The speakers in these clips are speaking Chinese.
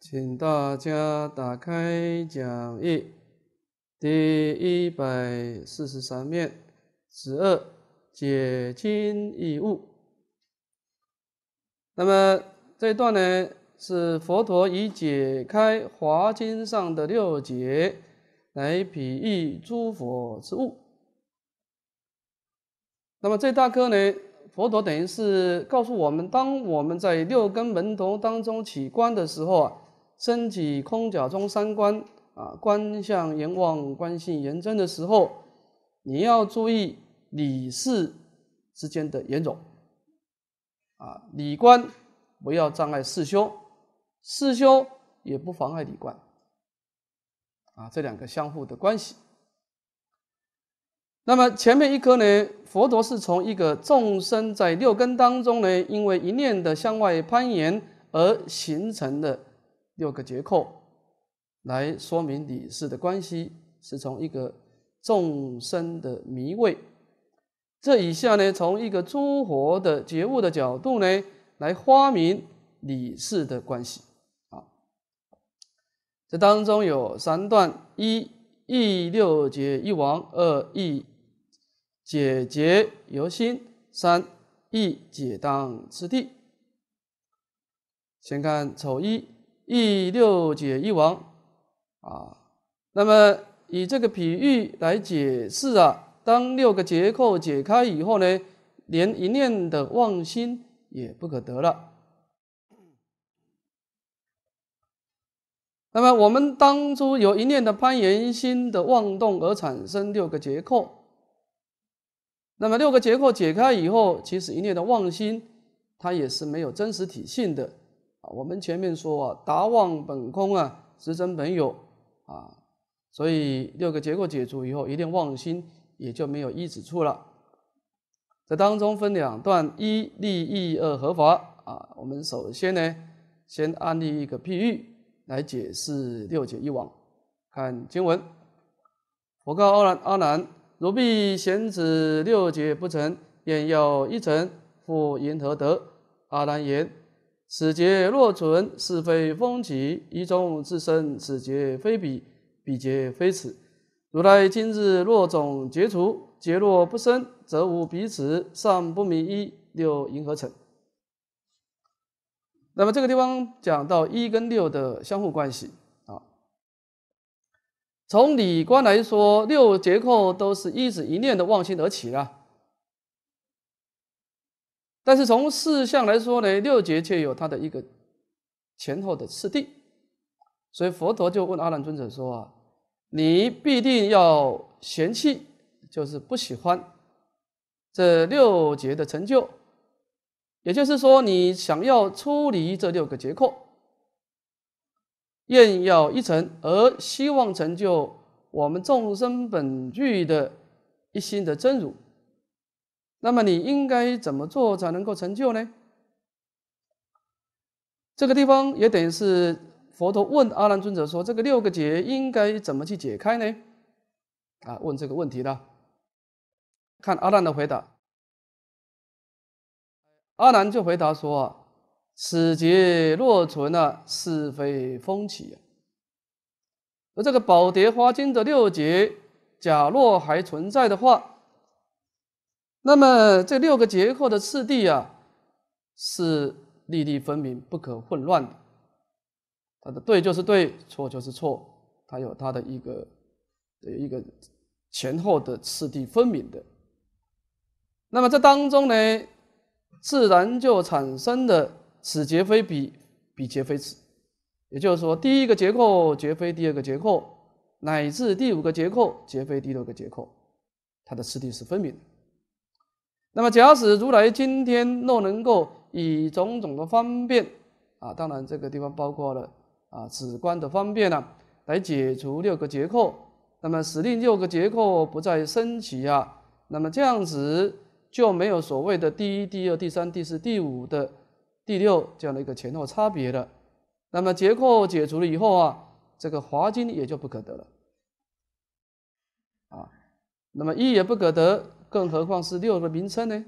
请大家打开讲义第一百四十三面十二解经义物。那么这一段呢，是佛陀以解开华经上的六劫，来比喻诸佛之物。那么这大哥呢，佛陀等于是告诉我们，当我们在六根门头当中起观的时候啊。身体空假中三观啊，观相阎王、观性严真的时候，你要注意理事之间的严总啊，理观不要障碍事修，事修也不妨碍理观啊，这两个相互的关系。那么前面一颗呢，佛陀是从一个众生在六根当中呢，因为一念的向外攀岩而形成的。六个结扣来说明理事的关系，是从一个众生的迷位。这以下呢，从一个诸佛的觉悟的角度呢，来发明理事的关系。啊，这当中有三段：一、一六解一王；二、一解结由心；三、一解当次第。先看丑一。一六解一王，啊，那么以这个比喻来解释啊，当六个结扣解开以后呢，连一念的妄心也不可得了。那么我们当初有一念的攀岩心的妄动而产生六个结扣，那么六个结扣解开以后，其实一念的妄心，它也是没有真实体性的。我们前面说啊，达望本空啊，实真本有啊，所以六个结构解除以后，一定妄心也就没有一指处了。在当中分两段：一利益，二合法啊。我们首先呢，先安利一个譬喻来解释六解一往。看经文：佛告阿难，阿难，如必贤子六解不成，便要一成，复云何得？阿难言。此劫若存，是非风起；一中自生，此劫非彼，彼劫非此。如来今日若总结除，劫若不生，则无彼此，尚不明一六因何成。那么这个地方讲到一跟六的相互关系啊，从理观来说，六结构都是一子一念的妄心而起的。但是从事项来说呢，六劫却有它的一个前后的次第，所以佛陀就问阿难尊者说：“啊，你必定要嫌弃，就是不喜欢这六劫的成就，也就是说，你想要出离这六个劫扣，愿要一成，而希望成就我们众生本具的一心的真如。”那么你应该怎么做才能够成就呢？这个地方也等于是佛陀问阿难尊者说：“这个六个结应该怎么去解开呢？”啊，问这个问题的，看阿难的回答。阿难就回答说：“啊，此劫若存啊，是非风起。”而这个宝蝶花经的六劫，假若还存在的话。那么这六个结构的次第啊，是粒粒分明、不可混乱的。它的对就是对，错就是错，它有它的一个、一个前后的次第分明的。那么这当中呢，自然就产生的此杰非彼，彼杰非此。也就是说，第一个结构绝非第二个结构，乃至第五个结构绝非第六个结构，它的次第是分明的。那么，假使如来今天若能够以种种的方便啊，当然这个地方包括了啊，此观的方便呢，来解除六个结扣，那么使令六个结扣不再升起啊，那么这样子就没有所谓的第一、第二、第三、第四、第五的第六这样的一个前后差别了。那么结扣解除了以后啊，这个华经也就不可得了，啊，那么一也不可得。更何况是六个名称呢？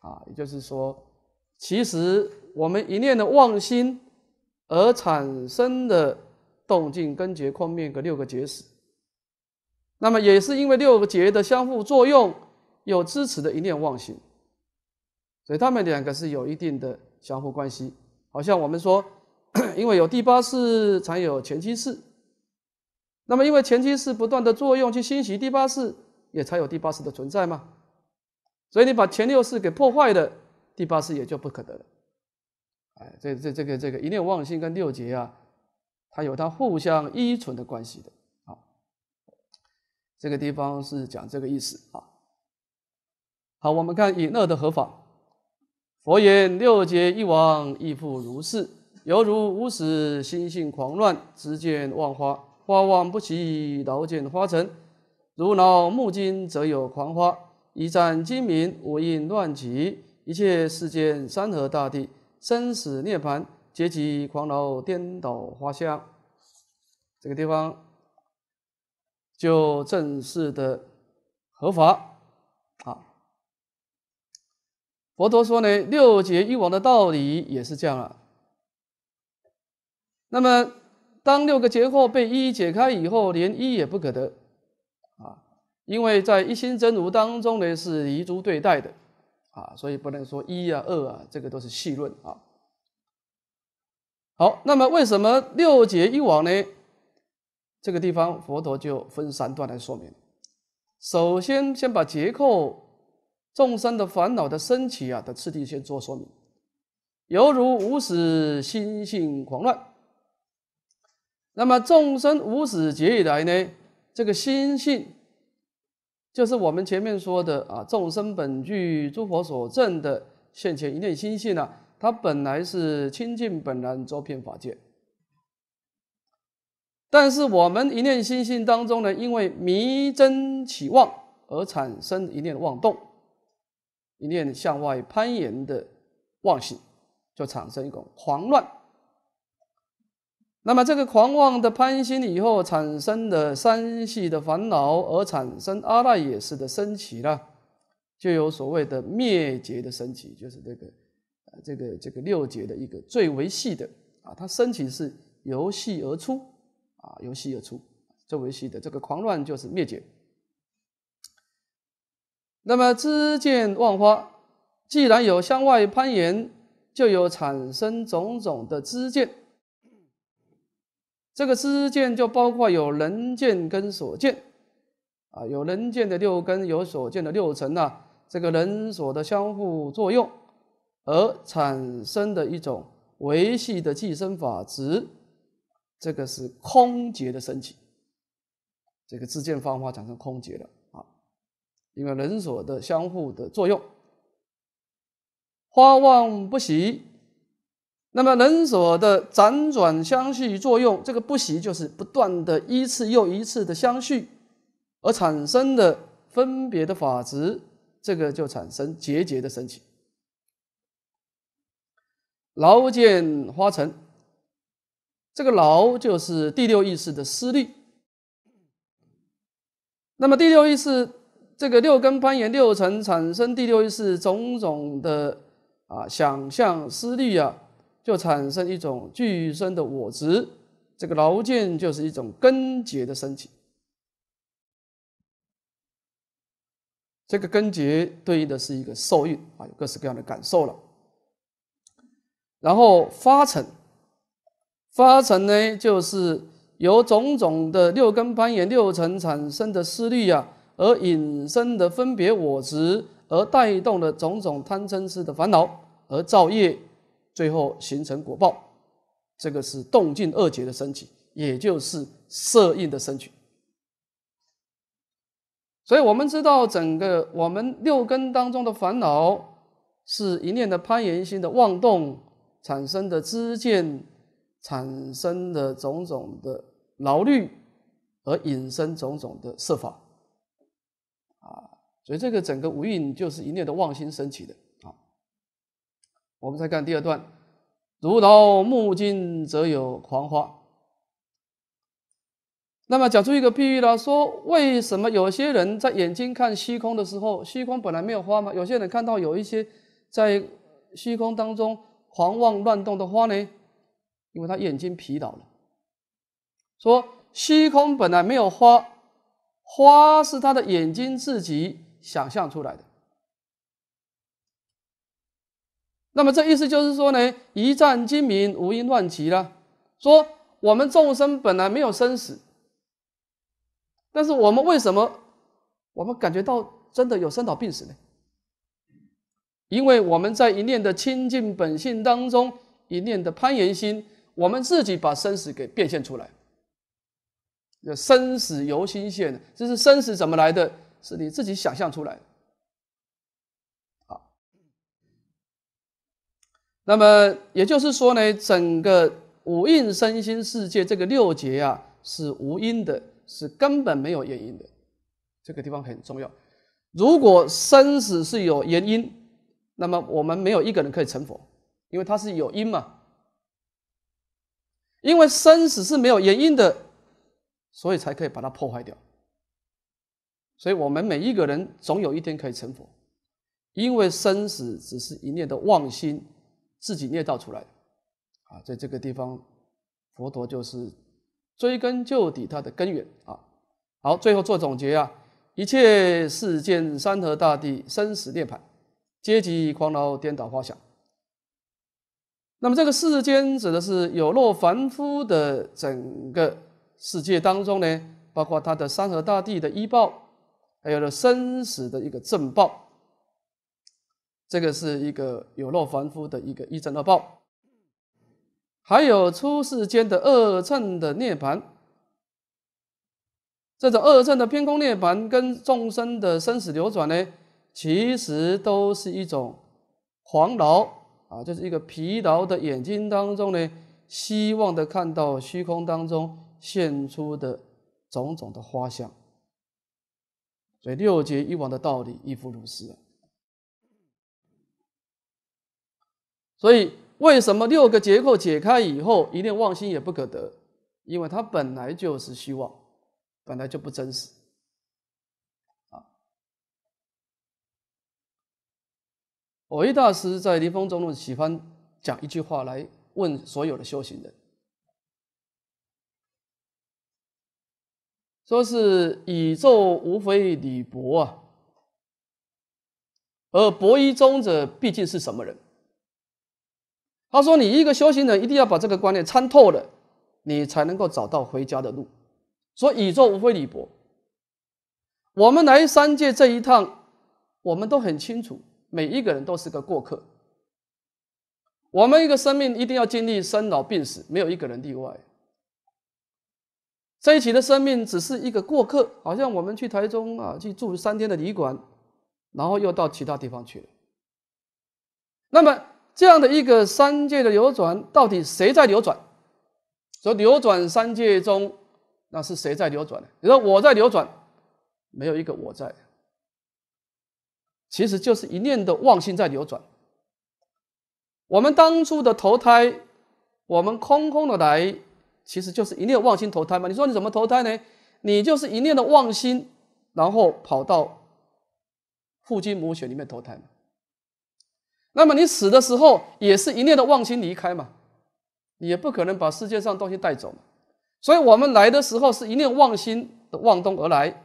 啊，也就是说，其实我们一念的妄心而产生的动静根结空灭个六个结识，那么也是因为六个结的相互作用，有支持的一念妄心，所以他们两个是有一定的相互关系。好像我们说，因为有第八世才有前七世，那么因为前七世不断的作用去兴起第八世。也才有第八识的存在嘛，所以你把前六识给破坏了，第八识也就不可得了。哎，这这这个这个一念妄心跟六劫啊，它有它互相依存的关系的。好，这个地方是讲这个意思啊。好，我们看以乐的合法。佛言六劫一往，亦复如是，犹如无始心性狂乱，执见妄花，花望不起，劳见花尘。如恼木金，则有狂花一战精明，无应乱极。一切世间山河大地、生死涅槃，皆起狂恼，颠倒花香。这个地方就正式的合法啊！佛陀说呢，六劫一亡的道理也是这样啊。那么，当六个劫后被一一解开以后，连一也不可得。因为在一心真如当中呢，是彝族对待的，啊，所以不能说一啊、二啊，这个都是细论啊。好，那么为什么六劫一往呢？这个地方佛陀就分三段来说明。首先先把劫扣众生的烦恼的升起啊的次第先做说明，犹如无始心性狂乱。那么众生无始劫以来呢，这个心性。就是我们前面说的啊，众生本具诸佛所证的现前一念心性呢，它本来是清净本然周遍法界。但是我们一念心性当中呢，因为迷真起妄而产生一念妄动，一念向外攀岩的妄心，就产生一种狂乱。那么，这个狂妄的攀心以后产生的三系的烦恼，而产生阿赖耶识的升起呢，就有所谓的灭劫的升起，就是这个，呃，这个这个六劫的一个最为细的啊，它升起是由细而出，啊，由细而出最为细的这个狂乱就是灭劫。那么知见妄花，既然有向外攀延，就有产生种种的知见。这个知见就包括有人见跟所见啊，有人见的六根，有所见的六尘呐，这个人所的相互作用而产生的一种维系的寄生法执，这个是空结的升起，这个知见方法产生空结了啊，因为人所的相互的作用，花旺不喜。那么，人所的辗转相续作用，这个不息就是不断的一次又一次的相续而产生的分别的法执，这个就产生结节的升起，劳见花尘。这个劳就是第六意识的思虑。那么，第六意识这个六根攀岩六层产生第六意识种种的啊想象思虑啊。就产生一种具身的我执，这个劳见就是一种根结的升起，这个根结对应的是一个受蕴啊，有各式各样的感受了。然后发尘，发尘呢就是由种种的六根攀岩六尘产生的思虑呀，而引生的分别我执，而带动了种种贪嗔痴的烦恼而造业。最后形成果报，这个是动静二节的升起，也就是色印的升起。所以，我们知道整个我们六根当中的烦恼，是一念的攀缘心的妄动产生的知见，产生的种种的劳虑，而引生种种的设法。啊，所以这个整个无印就是一念的妄心升起的。我们再看第二段，如到目金，则有狂花。那么讲出一个比喻了，说为什么有些人在眼睛看虚空的时候，虚空本来没有花嘛？有些人看到有一些在虚空当中狂妄乱动的花呢？因为他眼睛疲劳了。说虚空本来没有花，花是他的眼睛自己想象出来的。那么这意思就是说呢，一战精明，无因乱疾了。说我们众生本来没有生死，但是我们为什么我们感觉到真的有生老病死呢？因为我们在一念的清净本性当中，一念的攀岩心，我们自己把生死给变现出来。生死由心现，这是生死怎么来的？是你自己想象出来的。那么也就是说呢，整个五蕴身心世界这个六劫啊是无因的，是根本没有原因的。这个地方很重要。如果生死是有原因，那么我们没有一个人可以成佛，因为它是有因嘛。因为生死是没有原因的，所以才可以把它破坏掉。所以我们每一个人总有一天可以成佛，因为生死只是一念的妄心。自己捏造出来的，啊，在这个地方，佛陀就是追根究底它的根源啊。好，最后做总结啊，一切世间山河大地生死涅盘，阶级狂劳颠倒花想。那么这个世间指的是有若凡夫的整个世界当中呢，包括他的山河大地的一报，还有了生死的一个正报。这个是一个有漏凡夫的一个一正二报，还有出世间的二乘的涅盘，这种二乘的偏空涅盘跟众生的生死流转呢，其实都是一种黄劳啊，就是一个疲劳的眼睛当中呢，希望的看到虚空当中现出的种种的花相，所以六界以往的道理亦复如是。所以，为什么六个结构解开以后，一念妄心也不可得？因为它本来就是虚妄，本来就不真实。啊！我一大师在临风中呢，喜欢讲一句话来问所有的修行人，说是宇宙无非李博啊，而博一中者毕竟是什么人？他说：“你一个修行人，一定要把这个观念参透了，你才能够找到回家的路。所以，宇宙无非你我。我们来三界这一趟，我们都很清楚，每一个人都是个过客。我们一个生命一定要经历生老病死，没有一个人例外。这一起的生命只是一个过客，好像我们去台中啊，去住三天的旅馆，然后又到其他地方去了。那么。”这样的一个三界的流转，到底谁在流转？说流转三界中，那是谁在流转呢？你说我在流转，没有一个我在，其实就是一念的妄心在流转。我们当初的投胎，我们空空的来，其实就是一念妄心投胎嘛。你说你怎么投胎呢？你就是一念的妄心，然后跑到父精母血里面投胎。那么你死的时候也是一念的忘心离开嘛，也不可能把世界上东西带走嘛，所以我们来的时候是一念忘心的妄动而来，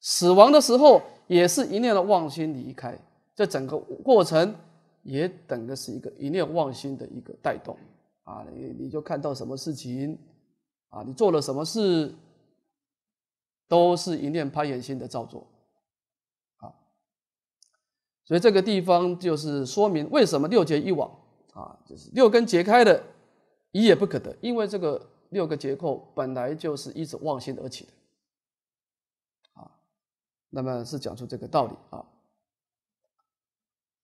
死亡的时候也是一念的忘心离开，这整个过程也等的是一个一念忘心的一个带动啊，你你就看到什么事情啊，你做了什么事，都是一念攀缘心的造作。所以这个地方就是说明为什么六结一网啊，就是六根结开的，一也不可得，因为这个六个结扣本来就是一直妄心而起的啊，那么是讲出这个道理啊。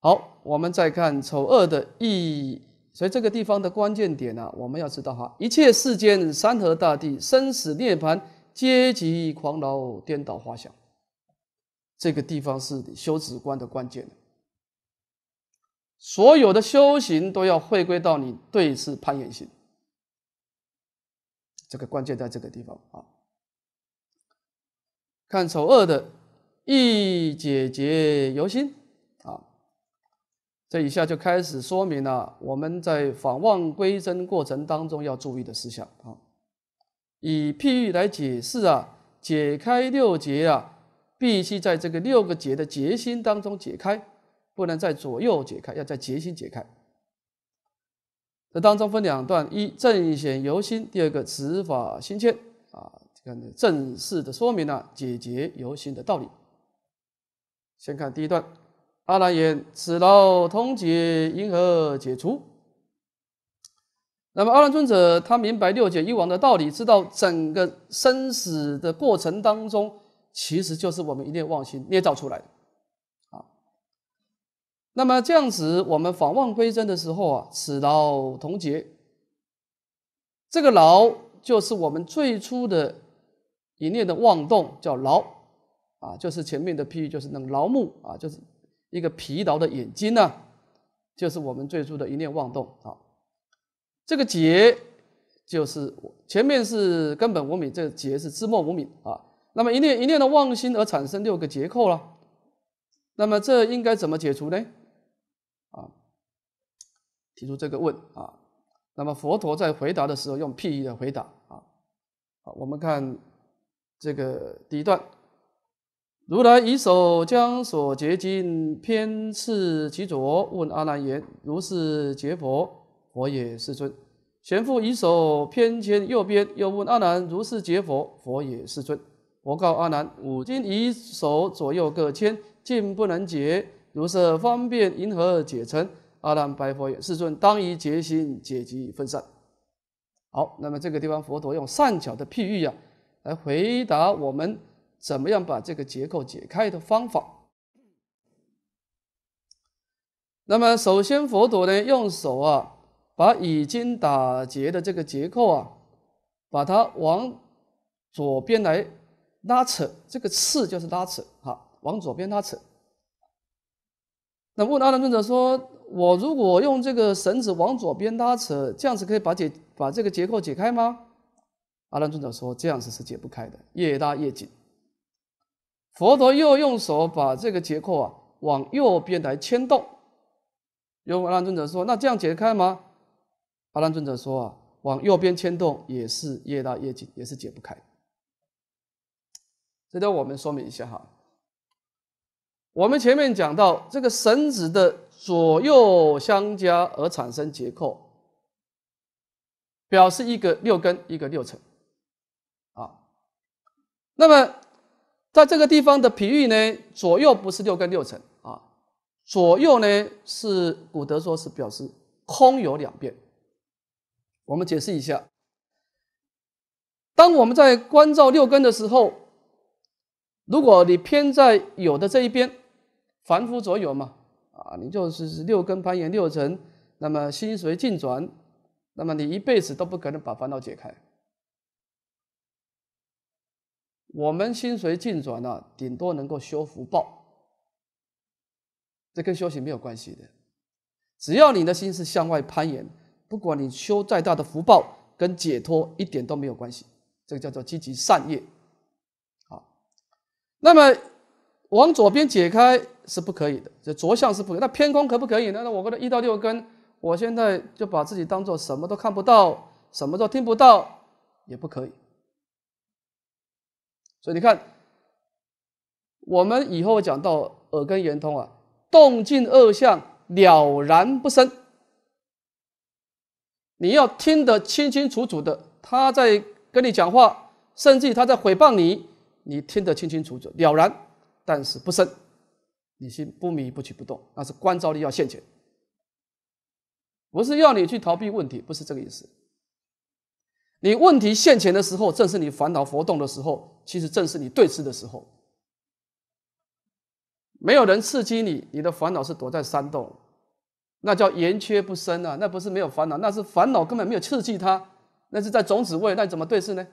好，我们再看丑恶的意义。所以这个地方的关键点呢，我们要知道哈，一切世间山河大地生死涅槃，皆级狂劳颠倒花想。这个地方是修止观的关键，所有的修行都要回归到你对视攀缘心，这个关键在这个地方啊。看丑恶的，一解结由心啊，这以下就开始说明了我们在返望归真过程当中要注意的事项啊。以譬喻来解释啊，解开六结啊。必须在这个六个结的结心当中解开，不能在左右解开，要在结心解开。这当中分两段：一正显由心，第二个持法心间啊，这个正式的说明了解决由心的道理。先看第一段，阿难言：“此劳通解，因何解除？”那么阿难尊者他明白六解一亡的道理，知道整个生死的过程当中。其实就是我们一念妄心捏造出来的啊。那么这样子，我们返妄归真的时候啊，此劳同结。这个劳就是我们最初的一念的妄动，叫劳啊，就是前面的譬喻，就是那个劳目啊，就是一个疲劳的眼睛呢，就是我们最初的一念妄动啊。这个结就是前面是根本无名，这个结是自末无名啊。那么一念一念的妄心而产生六个结扣了，那么这应该怎么解除呢？啊，提出这个问啊，那么佛陀在回答的时候用譬喻的回答啊，好，我们看这个第一段，如来以手将所结经偏赐其左，问阿难言：如是结佛，佛也是尊。贤父以手偏牵右边，又问阿难：如是结佛，佛也是尊。我告阿难：“五经以手左右各牵，尽不能解。如是方便，银何解成？”阿难白佛也，世尊，当以结心解集分散。”好，那么这个地方，佛陀用善巧的譬喻啊，来回答我们怎么样把这个结构解开的方法。那么首先，佛陀呢用手啊，把已经打结的这个结构啊，把它往左边来。拉扯，这个刺就是拉扯，哈，往左边拉扯。那问阿难尊者说：“我如果用这个绳子往左边拉扯，这样子可以把解把这个结构解开吗？”阿难尊者说：“这样子是解不开的，越拉越紧。”佛陀又用手把这个结构啊往右边来牵动。又阿难尊者说：“那这样解开吗？”阿难尊者说：“啊，往右边牵动也是越拉越紧，也是解不开。”这让我们说明一下哈，我们前面讲到这个绳子的左右相加而产生结构，表示一个六根一个六层。啊，那么在这个地方的比喻呢，左右不是六根六层啊，左右呢是古德说是表示空有两遍，我们解释一下，当我们在观照六根的时候。如果你偏在有的这一边，凡夫所有嘛，啊，你就是六根攀岩六尘，那么心随境转，那么你一辈子都不可能把烦恼解开。我们心随境转呢，顶多能够修福报，这跟修行没有关系的。只要你的心是向外攀岩，不管你修再大的福报，跟解脱一点都没有关系。这个叫做积极善业。那么往左边解开是不可以的，这着相是不可以。那偏空可不可以？呢？那我我的一到六根，我现在就把自己当做什么都看不到，什么都听不到，也不可以。所以你看，我们以后讲到耳根圆通啊，动静二相了然不生。你要听得清清楚楚的，他在跟你讲话，甚至他在诽谤你。你听得清清楚楚、了然，但是不深。你心不迷、不取、不动，那是观照力要现前。不是要你去逃避问题，不是这个意思。你问题现前的时候，正是你烦恼活动的时候，其实正是你对视的时候。没有人刺激你，你的烦恼是躲在山洞，那叫圆缺不生啊！那不是没有烦恼，那是烦恼根本没有刺激它，那是在种子位，那怎么对视呢？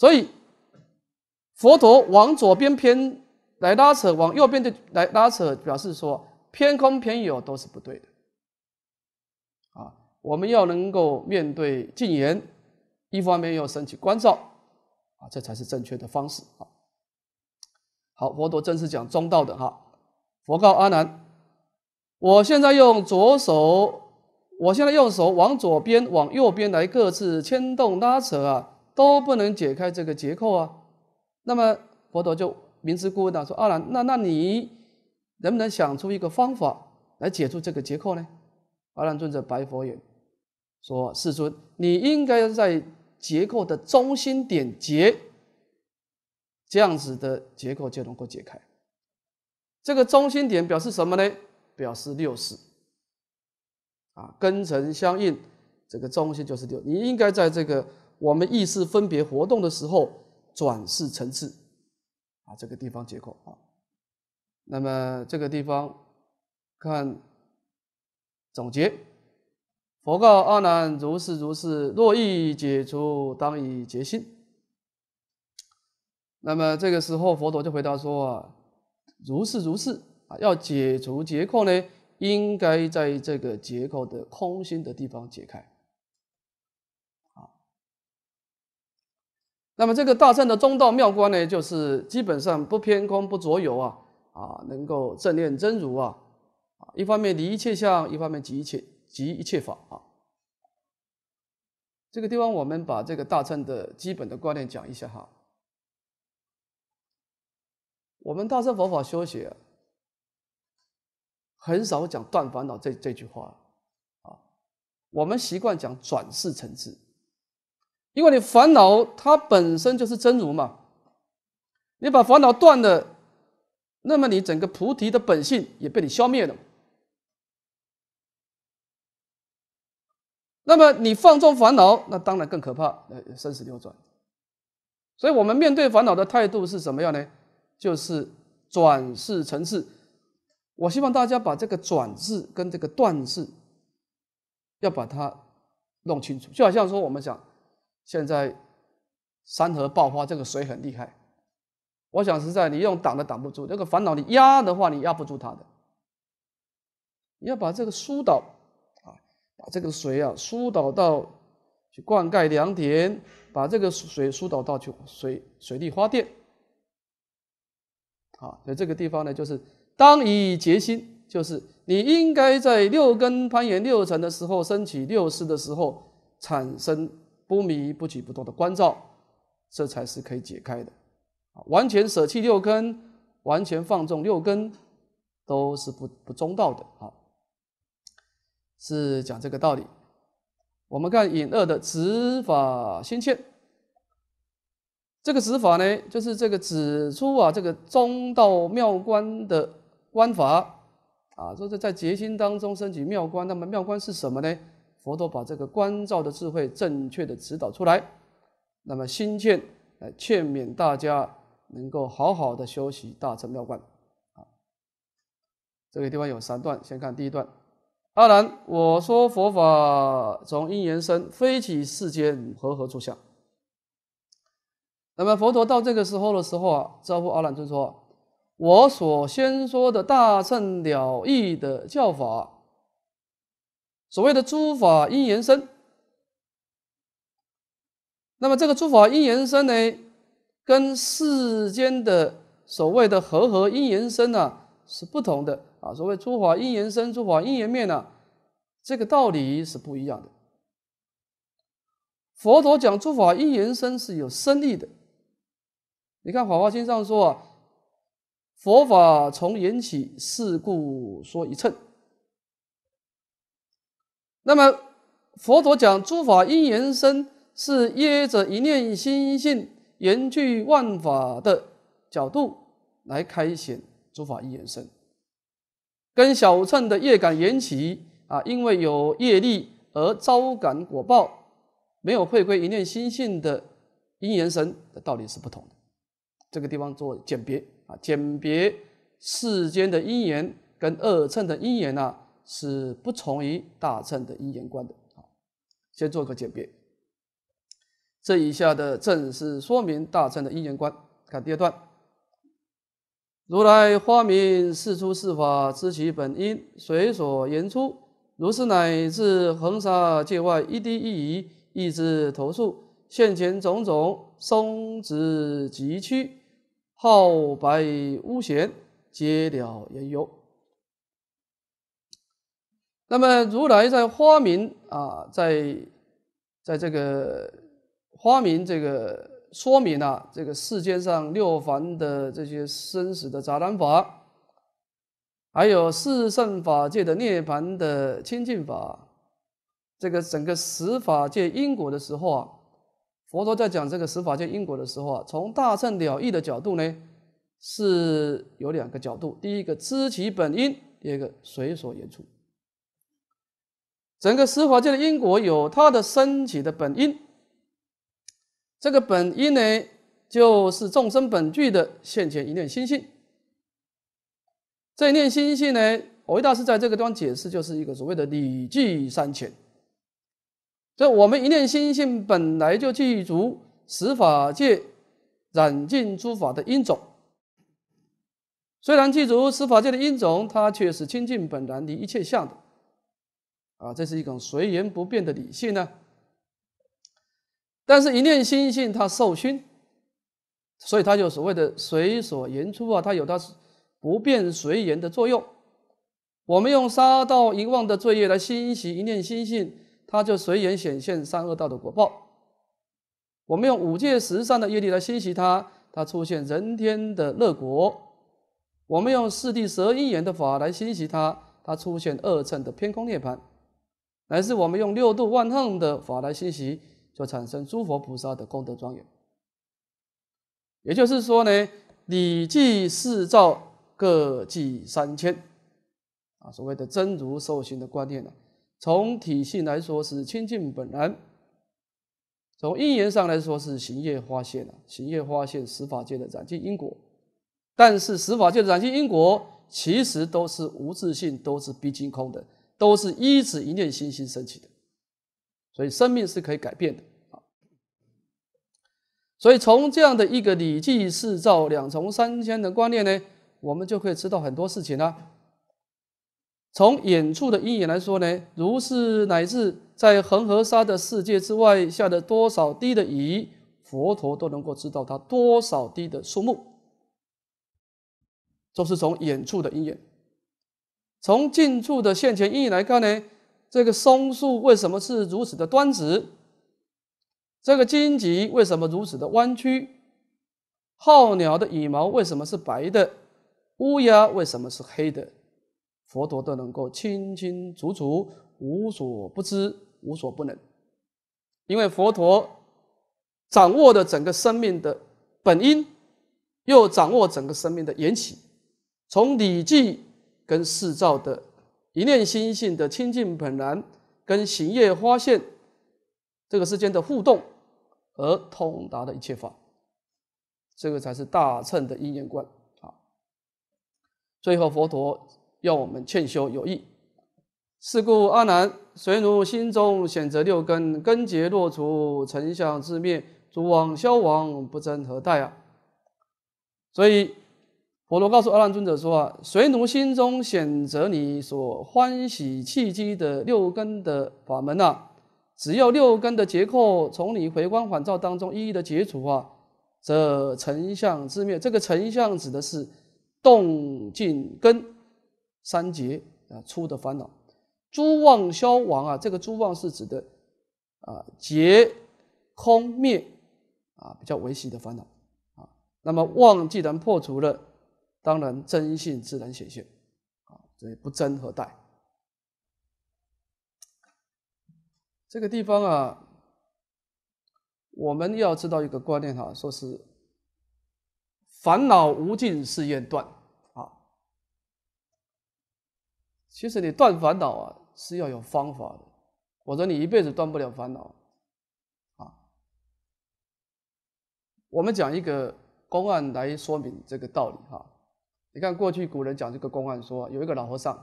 所以，佛陀往左边偏来拉扯，往右边的来拉扯，表示说偏空偏有都是不对的，啊，我们要能够面对禁言，一方面要升起关照，啊，这才是正确的方式。啊。好，佛陀真是讲中道的哈。佛告阿难，我现在用左手，我现在用手往左边、往右边来各自牵动拉扯啊。都不能解开这个结扣啊！那么佛陀就明知故问道：“说阿难，那那你能不能想出一个方法来解除这个结扣呢？”阿难尊者白佛言：“说世尊，你应该在结扣的中心点结，这样子的结扣就能够解开。这个中心点表示什么呢？表示六识啊，根尘相应，这个中心就是六。你应该在这个。”我们意识分别活动的时候，转世层次，啊，这个地方结构啊。那么这个地方看总结，佛告阿难：如是如是，若欲解除，当以结心。那么这个时候，佛陀就回答说：啊，如是如是啊，要解除结扣呢，应该在这个结扣的空心的地方解开。那么这个大乘的中道妙观呢，就是基本上不偏空不着有啊，啊，能够正念真如啊，啊，一方面离一切相，一方面即一切即一切法啊。这个地方我们把这个大乘的基本的观念讲一下哈。我们大乘佛法修学很少讲断烦恼这这句话啊，我们习惯讲转世成智。因为你烦恼它本身就是真如嘛，你把烦恼断了，那么你整个菩提的本性也被你消灭了。那么你放纵烦恼，那当然更可怕，呃，生死流转。所以我们面对烦恼的态度是什么样呢？就是转世成世。我希望大家把这个转世跟这个断字要把它弄清楚，就好像说我们讲。现在山河爆发，这个水很厉害。我想是在你用挡都挡不住，这个烦恼你压的话，你压不住它的。你要把这个疏导啊，把这个水啊疏导到去灌溉良田，把这个水疏导到去水水利发电。好，以这个地方呢，就是当以决心，就是你应该在六根攀岩六层的时候，升起六识的时候产生。不迷不取不动的观照，这才是可以解开的。完全舍弃六根，完全放纵六根，都是不不中道的。啊。是讲这个道理。我们看引二的指法心切，这个指法呢，就是这个指出啊，这个中道妙观的观法啊，就是在决心当中升起妙观。那么妙观是什么呢？佛陀把这个关照的智慧正确的指导出来，那么心切，来劝勉大家能够好好的修习大乘妙观啊。这个地方有三段，先看第一段，阿难，我说佛法从因缘生，非起世间和合处相。那么佛陀到这个时候的时候啊，招呼阿难尊说，我所先说的大乘了义的教法。所谓的诸法因缘生，那么这个诸法因缘生呢，跟世间的所谓的和合因缘生呢是不同的啊。所谓诸法因缘生、诸法因缘灭呢，这个道理是不一样的。佛陀讲诸法因缘生是有生力的，你看《法华经》上说：“啊，佛法从缘起，是故说一乘。”那么，佛陀讲诸法因缘生，是依着一念心性缘聚万法的角度来开显诸法因缘生，跟小乘的业感缘起啊，因为有业力而招感果报，没有回归一念心性的因缘生的道理是不同的。这个地方做鉴别啊，鉴别世间的因缘跟二乘的因缘啊。是不从于大乘的因缘观的，好，先做个鉴别。这以下的“正”是说明大乘的因缘观。看第二段：如来发明四出四法，知其本因，随所言出，如是乃至恒沙界外一滴一移，一枝头树，现前种种，松直极曲，皓白乌闲，皆了言由。那么，如来在花明啊，在在这个花明这个说明了这个世间上六凡的这些生死的杂染法，还有四圣法界的涅槃的清净法，这个整个十法界因果的时候啊，佛陀在讲这个十法界因果的时候啊，从大乘了义的角度呢，是有两个角度：第一个知其本因，第二个随所言处。整个司法界的因果有它的升起的本因，这个本因呢，就是众生本具的现前一念心性。这一念心性呢，我维大师在这个地方解释，就是一个所谓的“理具三千”。这我们一念心性本来就具足十法界染尽诸法的因种，虽然具足十法界的因种，它却是清净本然离一切相的。啊，这是一种随缘不变的理性呢。但是，一念心性它受熏，所以它就所谓的随所言出啊，它有它不变随缘的作用。我们用杀盗淫妄的罪业来熏习一念心性，它就随缘显现三恶道的果报；我们用五戒十善的业力来熏习它，它出现人天的乐果；我们用四谛十因缘的法来熏习它，它出现二乘的偏空涅槃。乃是我们用六度万恒的法来修习，就产生诸佛菩萨的功德庄严。也就是说呢，礼记四照，各记三千，啊，所谓的真如受行的观念呢，从体系来说是清净本然，从因缘上来说是行业发现了，行业发现十法界的染净因果。但是十法界的染净因果，其实都是无自性，都是毕竟空的。都是一直一念心心升起的，所以生命是可以改变的啊。所以从这样的一个“理即事照两重三千的观念呢，我们就可以知道很多事情了。从远处的阴影来说呢，如是乃至在恒河沙的世界之外下的多少滴的雨，佛陀都能够知道它多少滴的数目，都是从远处的阴影。从近处的现前意义来看呢，这个松树为什么是如此的端直？这个荆棘为什么如此的弯曲？候鸟的羽毛为什么是白的？乌鸦为什么是黑的？佛陀都能够清清楚楚、无所不知、无所不能，因为佛陀掌握的整个生命的本因，又掌握整个生命的缘起，从《礼记》。跟四照的一念心性的清净本然，跟行业发现这个世间的互动而通达的一切法，这个才是大乘的因缘观啊。最后佛陀要我们劝修有益，是故阿难，随汝心中选择六根，根结若除，成相自灭，诸妄消亡，不争何待啊！所以。佛罗告诉阿难尊者说：“啊，随奴心中选择你所欢喜契机的六根的法门呐，只要六根的结构从你回光返照当中一一的解除啊，则成相之灭。这个成相指的是动静根三结啊出的烦恼，诸妄消亡啊。这个诸妄是指的啊结空灭啊比较维系的烦恼啊。那么妄既然破除了。”当然，真性自然显现啊，所以不争何待。这个地方啊，我们要知道一个观念哈，说是烦恼无尽是愿断啊。其实你断烦恼啊，是要有方法的。否则你一辈子断不了烦恼啊。我们讲一个公案来说明这个道理哈。你看，过去古人讲这个公案，说有一个老和尚，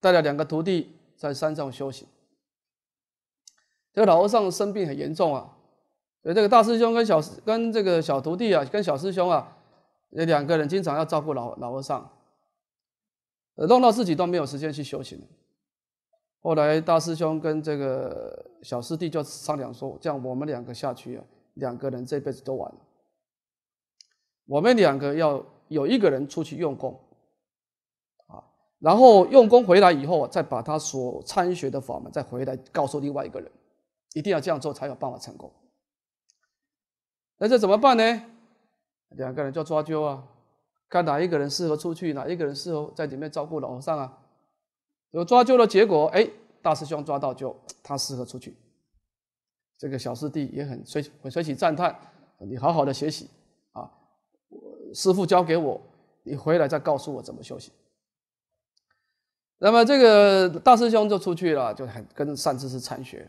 带了两个徒弟在山上修行。这个老和尚生病很严重啊，所以这个大师兄跟小跟这个小徒弟啊，跟小师兄啊，两个人经常要照顾老老和尚，弄到自己都没有时间去修行。后来大师兄跟这个小师弟就商量说：“这样我们两个下去啊，两个人这辈子都完了。我们两个要。”有一个人出去用功，啊，然后用功回来以后，再把他所参学的法门再回来告诉另外一个人，一定要这样做才有办法成功。那这怎么办呢？两个人叫抓阄啊，看哪一个人适合出去，哪一个人适合在里面照顾老和尚啊。有抓阄的结果，哎，大师兄抓到阄，他适合出去。这个小师弟也很随很随喜赞叹，你好好的学习。师傅教给我，你回来再告诉我怎么修行。那么这个大师兄就出去了，就很跟善知识参学。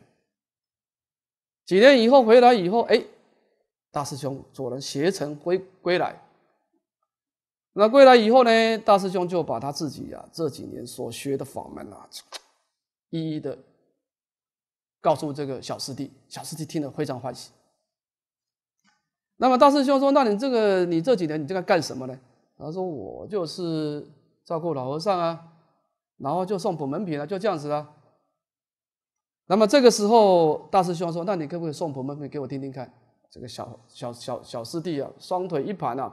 几年以后回来以后，哎，大师兄左然携程归归来。那归来以后呢，大师兄就把他自己呀这几年所学的法门啊，一一的告诉这个小师弟。小师弟听了非常欢喜。那么大师兄说：“那你这个，你这几年你这个干什么呢？”他说：“我就是照顾老和尚啊，然后就送普门笔了，就这样子啊。”那么这个时候大师兄说：“那你可不可以送普门笔给我听听看？”这个小小小小师弟啊，双腿一盘啊，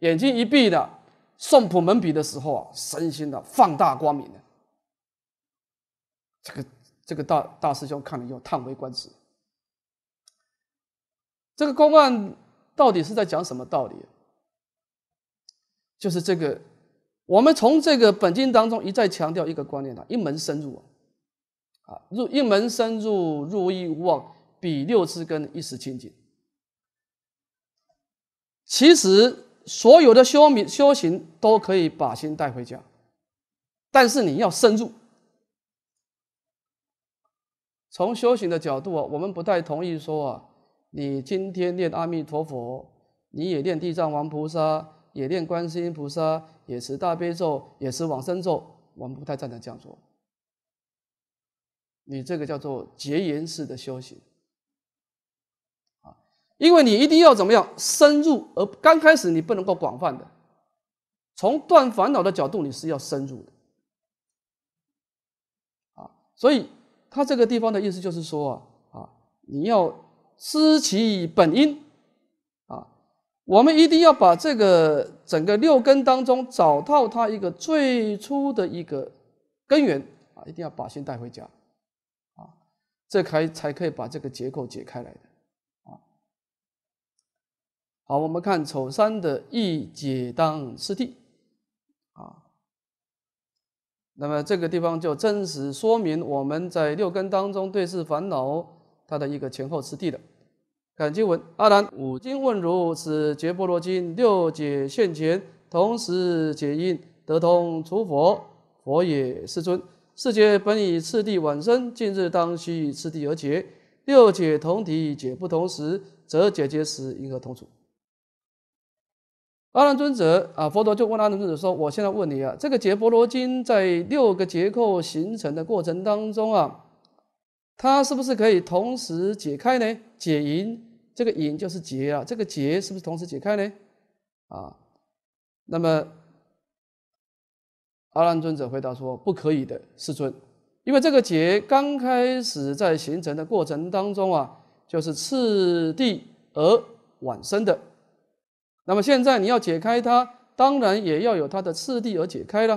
眼睛一闭的，送普门笔的时候啊，身心的放大光明的，这个这个大大师兄看了又叹为观止，这个公案。到底是在讲什么道理？就是这个，我们从这个本经当中一再强调一个观念的一门深入啊，啊，入一门深入，入一无往，比六根一时清净。其实所有的修明修行都可以把心带回家，但是你要深入。从修行的角度啊，我们不太同意说啊。你今天念阿弥陀佛，你也念地藏王菩萨，也念观世音菩萨，也是大悲咒，也是往生咒。我们不太赞成这样做。你这个叫做结缘式的修行啊，因为你一定要怎么样深入，而刚开始你不能够广泛的。从断烦恼的角度，你是要深入的啊。所以他这个地方的意思就是说啊啊，你要。知其本因，啊，我们一定要把这个整个六根当中找到它一个最初的一个根源啊，一定要把心带回家，啊，这才才可以把这个结构解开来的，啊。好，我们看丑三的一解当师弟。啊，那么这个地方就真实说明我们在六根当中对治烦恼。他的一个前后次第的，看经文。阿难，五经问如此，劫波罗经六解现前，同时解因，得通除佛，佛也。世尊，世界本以次第往生，今日当须次第而解。六解同体，解不同时，则解结时，应何同处？阿难尊者啊，佛陀就问阿难尊者说：“我现在问你啊，这个劫波罗经在六个结构形成的过程当中啊。”它是不是可以同时解开呢？解淫，这个淫就是结啊，这个结是不是同时解开呢？啊，那么阿难尊者回答说：“不可以的，世尊，因为这个结刚开始在形成的过程当中啊，就是次第而往生的。那么现在你要解开它，当然也要有它的次第而解开了。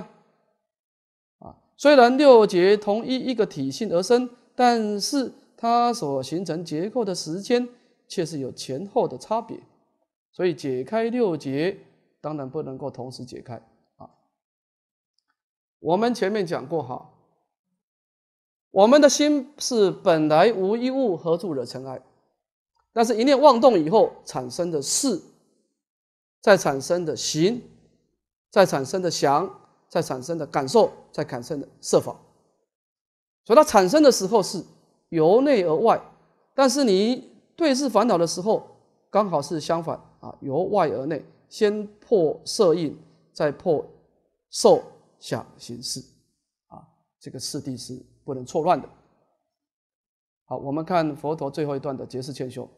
啊，虽然六结同一一个体性而生。”但是它所形成结构的时间却是有前后的差别，所以解开六结当然不能够同时解开啊。我们前面讲过哈，我们的心是本来无一物，何处惹尘埃？但是一念妄动以后，产生的事，再产生的行，再产生的想，再产生的感受，再产生的设法。所以它产生的时候是由内而外，但是你对治烦恼的时候，刚好是相反啊，由外而内，先破色印，再破受想行识，啊，这个次第是不能错乱的。好，我们看佛陀最后一段的解世劝修。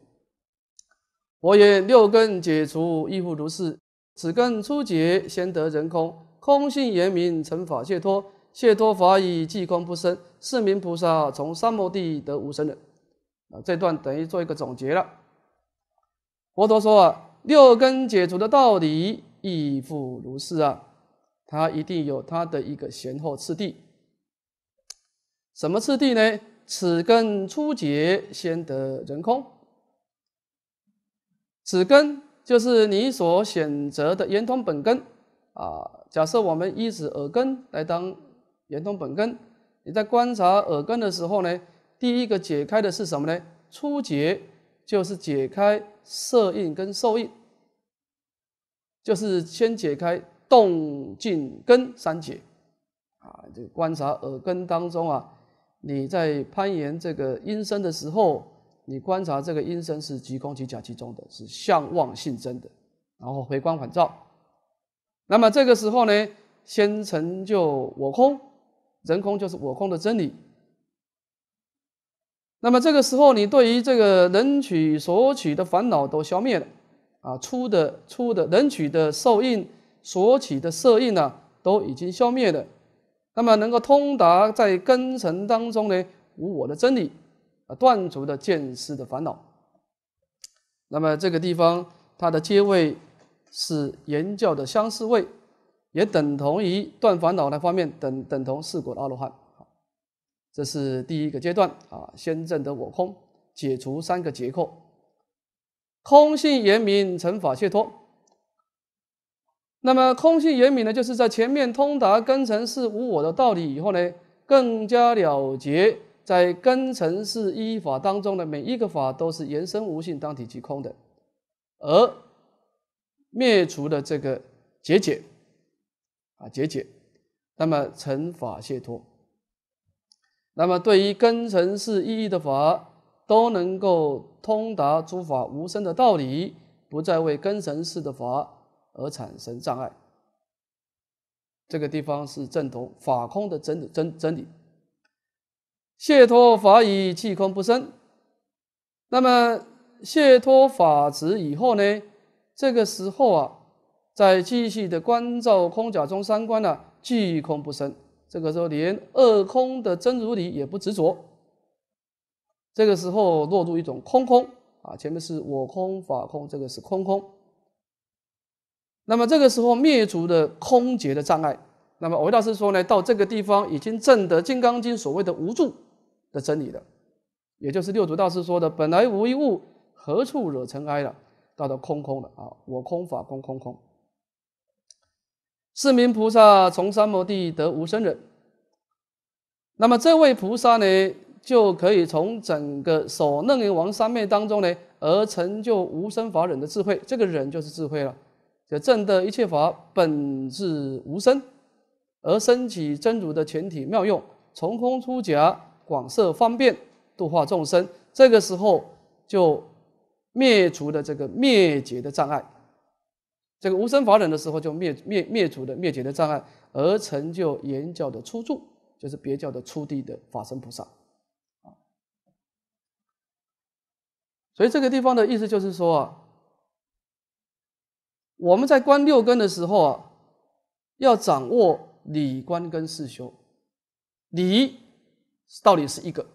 我言六根解除，亦复如是。此根初结，先得人空，空性圆明，成法解脱。谢多法以济空不生，四名菩萨从三摩地得无生忍。啊，这段等于做一个总结了。佛陀说啊，六根解除的道理亦复如是啊，它一定有它的一个先后次第。什么次第呢？此根初结先得人空。此根就是你所选择的圆通本根。啊，假设我们依止耳根来当。圆通本根，你在观察耳根的时候呢，第一个解开的是什么呢？初解就是解开色印跟受印，就是先解开动静根三解。啊，这个观察耳根当中啊，你在攀岩这个音声的时候，你观察这个音声是即空即假即中的，是相望性真的，然后回光返照。那么这个时候呢，先成就我空。人空就是我空的真理。那么这个时候，你对于这个人取所取的烦恼都消灭了啊！出的出的人取的受应，所取的摄应呢，都已经消灭了。那么能够通达在根尘当中呢，无我的真理啊，断除的见思的烦恼。那么这个地方它的阶位是言教的相似位。也等同于断烦恼的方面，等等同四果的阿罗汉。这是第一个阶段啊，先证得我空，解除三个结扣。空性严明，成法解脱。那么空性严明呢，就是在前面通达根尘是无我的道理以后呢，更加了结在根尘是依法当中的每一个法都是延伸无性当体即空的，而灭除的这个结解。啊，节解，那么成法解脱，那么对于根尘是意义的法，都能够通达诸法无生的道理，不再为根尘是的法而产生障碍。这个地方是正同法空的真真真理。解脱法已气空不生，那么解脱法执以后呢，这个时候啊。在继续的观照空假中三观呢，即空不生，这个时候连二空的真如理也不执着，这个时候落入一种空空啊，前面是我空法空，这个是空空。那么这个时候灭除的空劫的障碍，那么维大师说呢，到这个地方已经证得《金刚经》所谓的无住的真理了，也就是六祖大师说的“本来无一物，何处惹尘埃”了，到到空空了啊，我空法空空空。四名菩萨从三摩地得无生忍，那么这位菩萨呢，就可以从整个所严王三昧当中呢，而成就无生法忍的智慧。这个忍就是智慧了，就证得一切法本质无生，而升起真如的全体妙用，从空出假，广设方便，度化众生。这个时候就灭除了这个灭劫的障碍。这个无生法忍的时候，就灭灭灭除的灭绝的障碍，而成就言教的出众，就是别教的初地的法身菩萨。所以这个地方的意思就是说，啊，我们在观六根的时候啊，要掌握理观跟四修，理到底是一个。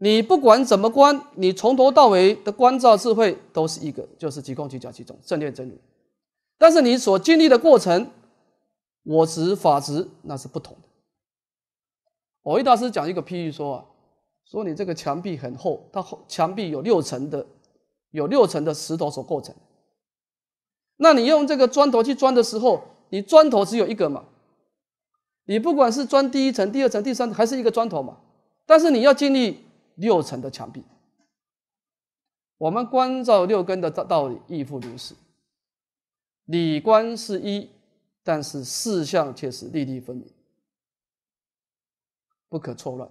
你不管怎么观，你从头到尾的观照智慧都是一个，就是即空即假即中，正念正语。但是你所经历的过程，我执法执那是不同的。宝慧大师讲一个譬喻说啊，说你这个墙壁很厚，它厚墙壁有六层的，有六层的石头所构成。那你用这个砖头去钻的时候，你砖头只有一个嘛？你不管是钻第一层、第二层、第三，还是一个砖头嘛？但是你要经历。六层的墙壁，我们观照六根的道理亦复如是。理观是一，但是四相却是粒粒分明，不可错乱。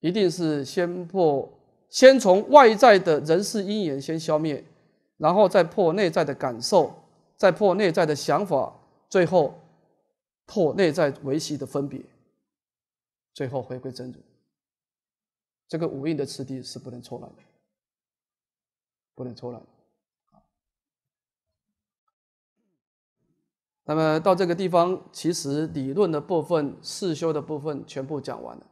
一定是先破，先从外在的人事因缘先消灭，然后再破内在的感受，再破内在的想法，最后破内在维系的分别，最后回归真如。这个五蕴的次第是不能错乱的，不能错乱那么到这个地方，其实理论的部分、四修的部分全部讲完了。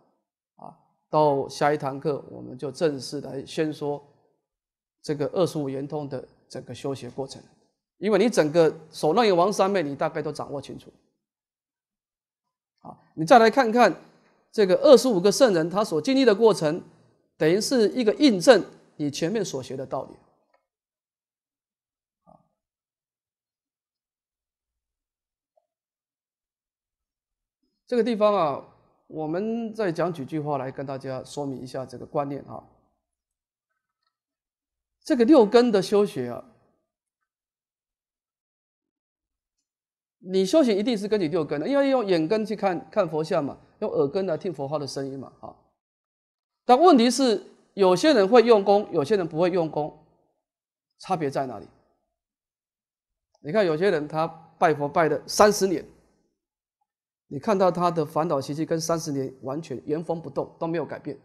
啊，到下一堂课我们就正式来先说这个二十五圆通的整个修学过程。因为你整个手浪有王三昧，你大概都掌握清楚。啊，你再来看看。这个二十五个圣人，他所经历的过程，等于是一个印证你前面所学的道理。这个地方啊，我们再讲几句话来跟大家说明一下这个观念啊。这个六根的修学啊。你修行一定是根据六根的，因为用眼根去看看佛像嘛，用耳根来听佛号的声音嘛，哈。但问题是，有些人会用功，有些人不会用功，差别在哪里？你看有些人他拜佛拜了三十年，你看到他的烦恼习气跟三十年完全原封不动都没有改变。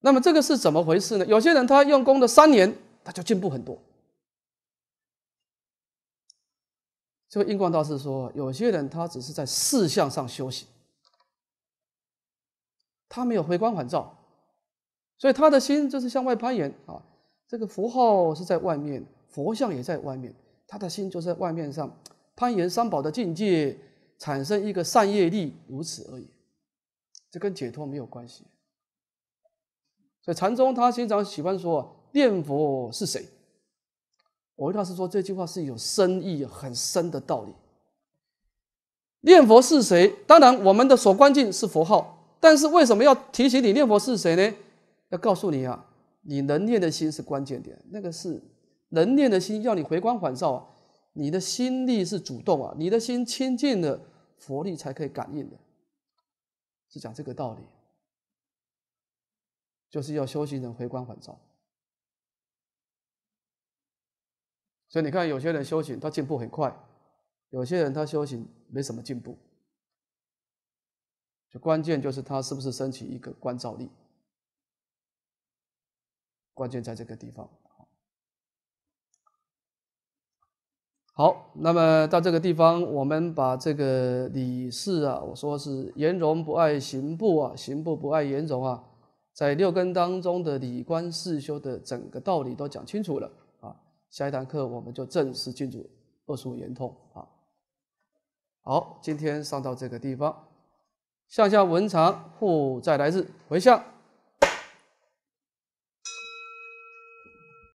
那么这个是怎么回事呢？有些人他用功的三年，他就进步很多。这个印光大师说，有些人他只是在四相上修行，他没有回光返照，所以他的心就是向外攀岩啊。这个符号是在外面，佛像也在外面，他的心就在外面上攀岩三宝的境界，产生一个善业力，如此而已，这跟解脱没有关系。所以禅宗他经常喜欢说，念佛是谁？我跟大师说这句话是有深意，很深的道理。念佛是谁？当然，我们的所关键是佛号，但是为什么要提醒你念佛是谁呢？要告诉你啊，你能念的心是关键点，那个是能念的心，要你回光返照啊，你的心力是主动啊，你的心清净的佛力才可以感应的，是讲这个道理，就是要修行人回光返照。所以你看，有些人修行他进步很快，有些人他修行没什么进步，就关键就是他是不是升起一个观照力，关键在这个地方。好，那么到这个地方，我们把这个理事啊，我说是颜容不爱刑部啊，刑部不爱颜容啊，在六根当中的理观四修的整个道理都讲清楚了。下一堂课我们就正式进入二五言通啊。好，今天上到这个地方，向下文长复再来日回向。